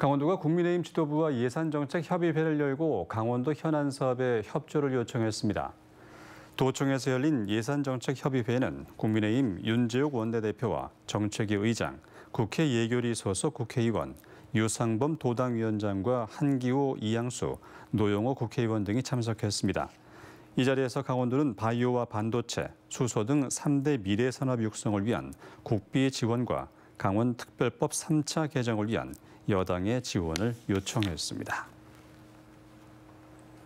강원도가 국민의힘 지도부와 예산정책협의회를 열고 강원도 현안 사업에 협조를 요청했습니다. 도청에서 열린 예산정책협의회는 국민의힘 윤재욱 원내대표와 정책위 의장, 국회 예결위 소속 국회의원, 유상범 도당위원장과 한기호, 이양수, 노영호 국회의원 등이 참석했습니다. 이 자리에서 강원도는 바이오와 반도체, 수소 등 3대 미래 산업 육성을 위한 국비 지원과 강원특별법 3차 개정을 위한 여당의 지원을 요청했습니다.